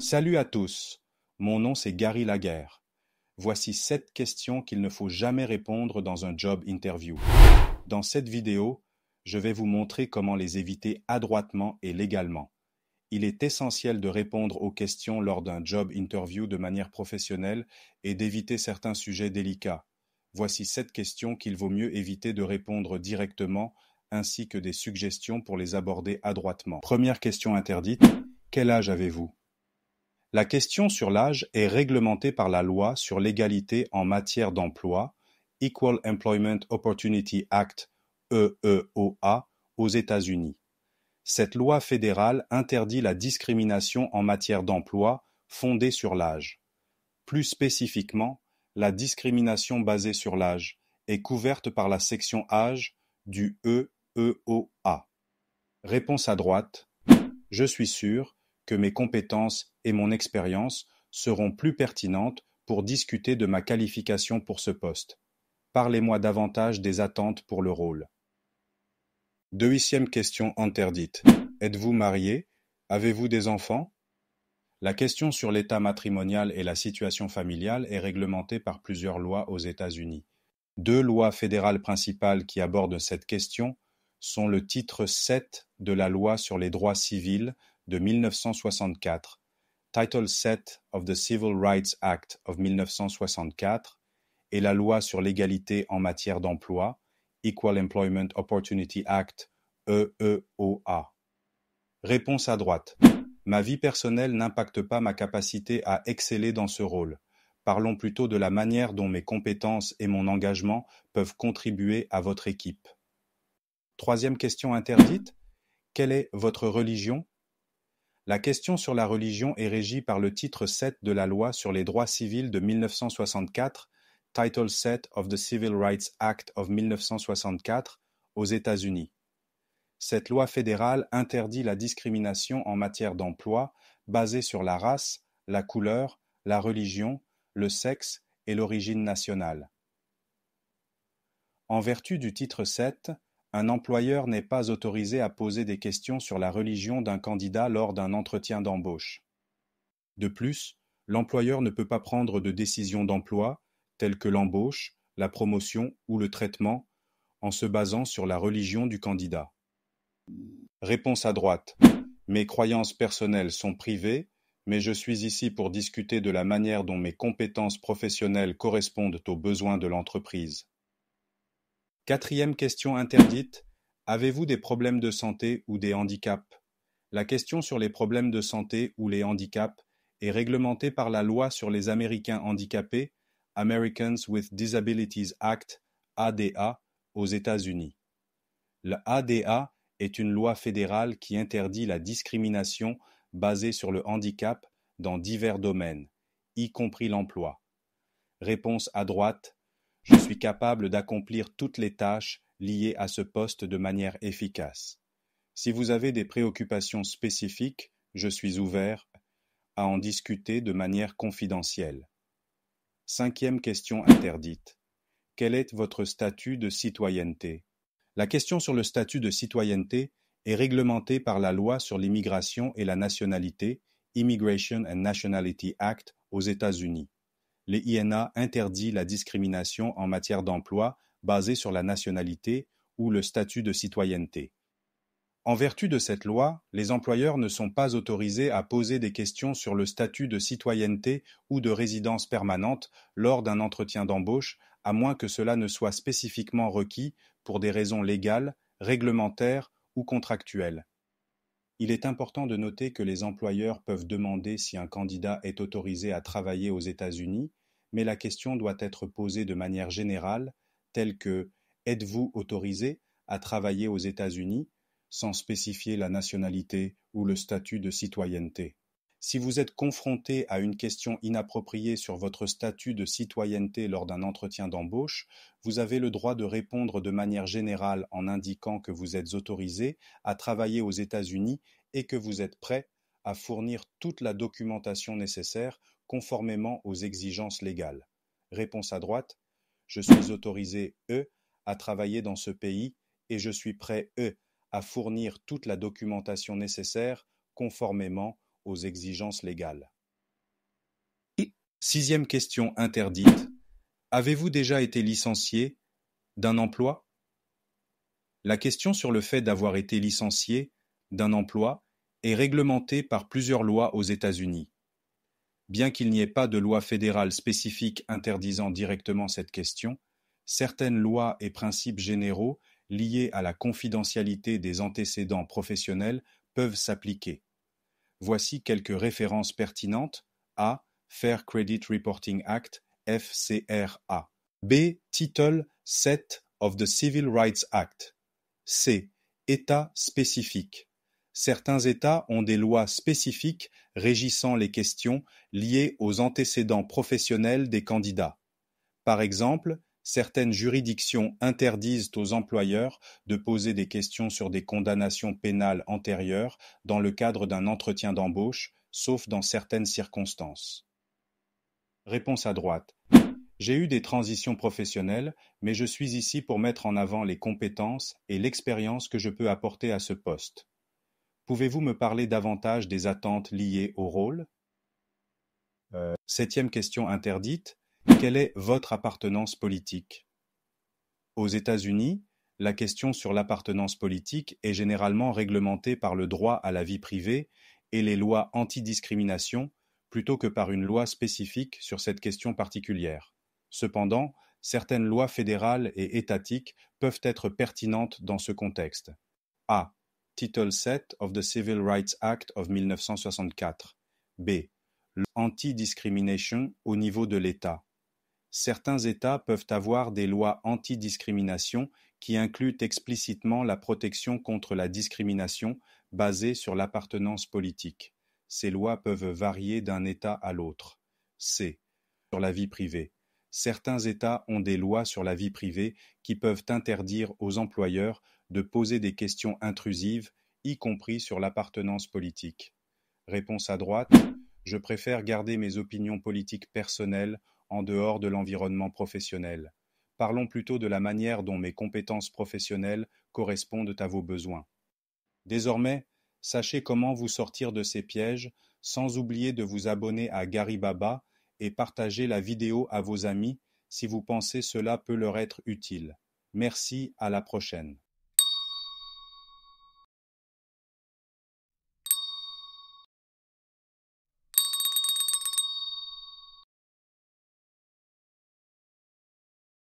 Salut à tous, mon nom c'est Gary Laguerre. Voici sept questions qu'il ne faut jamais répondre dans un job interview. Dans cette vidéo, je vais vous montrer comment les éviter adroitement et légalement. Il est essentiel de répondre aux questions lors d'un job interview de manière professionnelle et d'éviter certains sujets délicats. Voici sept questions qu'il vaut mieux éviter de répondre directement ainsi que des suggestions pour les aborder adroitement. Première question interdite, quel âge avez-vous la question sur l'âge est réglementée par la loi sur l'égalité en matière d'emploi, Equal Employment Opportunity Act (EEOA) aux États-Unis. Cette loi fédérale interdit la discrimination en matière d'emploi fondée sur l'âge. Plus spécifiquement, la discrimination basée sur l'âge est couverte par la section âge du EEOA. Réponse à droite. Je suis sûr que mes compétences et mon expérience seront plus pertinentes pour discuter de ma qualification pour ce poste. Parlez-moi davantage des attentes pour le rôle. Deuxième question interdite. Êtes-vous marié Avez-vous des enfants La question sur l'état matrimonial et la situation familiale est réglementée par plusieurs lois aux États-Unis. Deux lois fédérales principales qui abordent cette question sont le titre 7 de la loi sur les droits civils de 1964, Title VII of the Civil Rights Act of 1964 et la Loi sur l'égalité en matière d'emploi, Equal Employment Opportunity Act, EEOA. Réponse à droite. Ma vie personnelle n'impacte pas ma capacité à exceller dans ce rôle. Parlons plutôt de la manière dont mes compétences et mon engagement peuvent contribuer à votre équipe. Troisième question interdite. Quelle est votre religion la question sur la religion est régie par le titre 7 de la loi sur les droits civils de 1964, Title 7 of the Civil Rights Act of 1964, aux États-Unis. Cette loi fédérale interdit la discrimination en matière d'emploi basée sur la race, la couleur, la religion, le sexe et l'origine nationale. En vertu du titre 7, un employeur n'est pas autorisé à poser des questions sur la religion d'un candidat lors d'un entretien d'embauche. De plus, l'employeur ne peut pas prendre de décision d'emploi, telles que l'embauche, la promotion ou le traitement, en se basant sur la religion du candidat. Réponse à droite. Mes croyances personnelles sont privées, mais je suis ici pour discuter de la manière dont mes compétences professionnelles correspondent aux besoins de l'entreprise. Quatrième question interdite Avez-vous des problèmes de santé ou des handicaps La question sur les problèmes de santé ou les handicaps est réglementée par la loi sur les Américains handicapés, Americans with Disabilities Act, ADA, aux États-Unis. Le ADA est une loi fédérale qui interdit la discrimination basée sur le handicap dans divers domaines, y compris l'emploi. Réponse à droite je suis capable d'accomplir toutes les tâches liées à ce poste de manière efficace. Si vous avez des préoccupations spécifiques, je suis ouvert à en discuter de manière confidentielle. Cinquième question interdite. Quel est votre statut de citoyenneté La question sur le statut de citoyenneté est réglementée par la loi sur l'immigration et la nationalité, Immigration and Nationality Act aux États-Unis les INA interdit la discrimination en matière d'emploi basée sur la nationalité ou le statut de citoyenneté. En vertu de cette loi, les employeurs ne sont pas autorisés à poser des questions sur le statut de citoyenneté ou de résidence permanente lors d'un entretien d'embauche, à moins que cela ne soit spécifiquement requis pour des raisons légales, réglementaires ou contractuelles. Il est important de noter que les employeurs peuvent demander si un candidat est autorisé à travailler aux États-Unis mais la question doit être posée de manière générale, telle que Êtes-vous autorisé à travailler aux États-Unis sans spécifier la nationalité ou le statut de citoyenneté Si vous êtes confronté à une question inappropriée sur votre statut de citoyenneté lors d'un entretien d'embauche, vous avez le droit de répondre de manière générale en indiquant que vous êtes autorisé à travailler aux États-Unis et que vous êtes prêt à fournir toute la documentation nécessaire conformément aux exigences légales. Réponse à droite Je suis autorisé eux, à travailler dans ce pays et je suis prêt eux, à fournir toute la documentation nécessaire conformément aux exigences légales. Sixième question interdite. Avez-vous déjà été licencié d'un emploi La question sur le fait d'avoir été licencié d'un emploi est réglementée par plusieurs lois aux États-Unis. Bien qu'il n'y ait pas de loi fédérale spécifique interdisant directement cette question, certaines lois et principes généraux liés à la confidentialité des antécédents professionnels peuvent s'appliquer. Voici quelques références pertinentes a. Fair Credit Reporting Act FCRA. B. Title 7 of the Civil Rights Act. C. État spécifique. Certains États ont des lois spécifiques régissant les questions liées aux antécédents professionnels des candidats. Par exemple, certaines juridictions interdisent aux employeurs de poser des questions sur des condamnations pénales antérieures dans le cadre d'un entretien d'embauche, sauf dans certaines circonstances. Réponse à droite. J'ai eu des transitions professionnelles, mais je suis ici pour mettre en avant les compétences et l'expérience que je peux apporter à ce poste. Pouvez-vous me parler davantage des attentes liées au rôle euh, Septième question interdite. Quelle est votre appartenance politique Aux États-Unis, la question sur l'appartenance politique est généralement réglementée par le droit à la vie privée et les lois antidiscrimination plutôt que par une loi spécifique sur cette question particulière. Cependant, certaines lois fédérales et étatiques peuvent être pertinentes dans ce contexte. A. Title 7 of the Civil Rights Act of 1964. b. Anti-discrimination au niveau de l'État. Certains États peuvent avoir des lois anti-discrimination qui incluent explicitement la protection contre la discrimination basée sur l'appartenance politique. Ces lois peuvent varier d'un État à l'autre. c. Sur la vie privée certains États ont des lois sur la vie privée qui peuvent interdire aux employeurs de poser des questions intrusives, y compris sur l'appartenance politique. Réponse à droite Je préfère garder mes opinions politiques personnelles en dehors de l'environnement professionnel. Parlons plutôt de la manière dont mes compétences professionnelles correspondent à vos besoins. Désormais, sachez comment vous sortir de ces pièges sans oublier de vous abonner à Garibaba et partagez la vidéo à vos amis si vous pensez cela peut leur être utile. Merci, à la prochaine.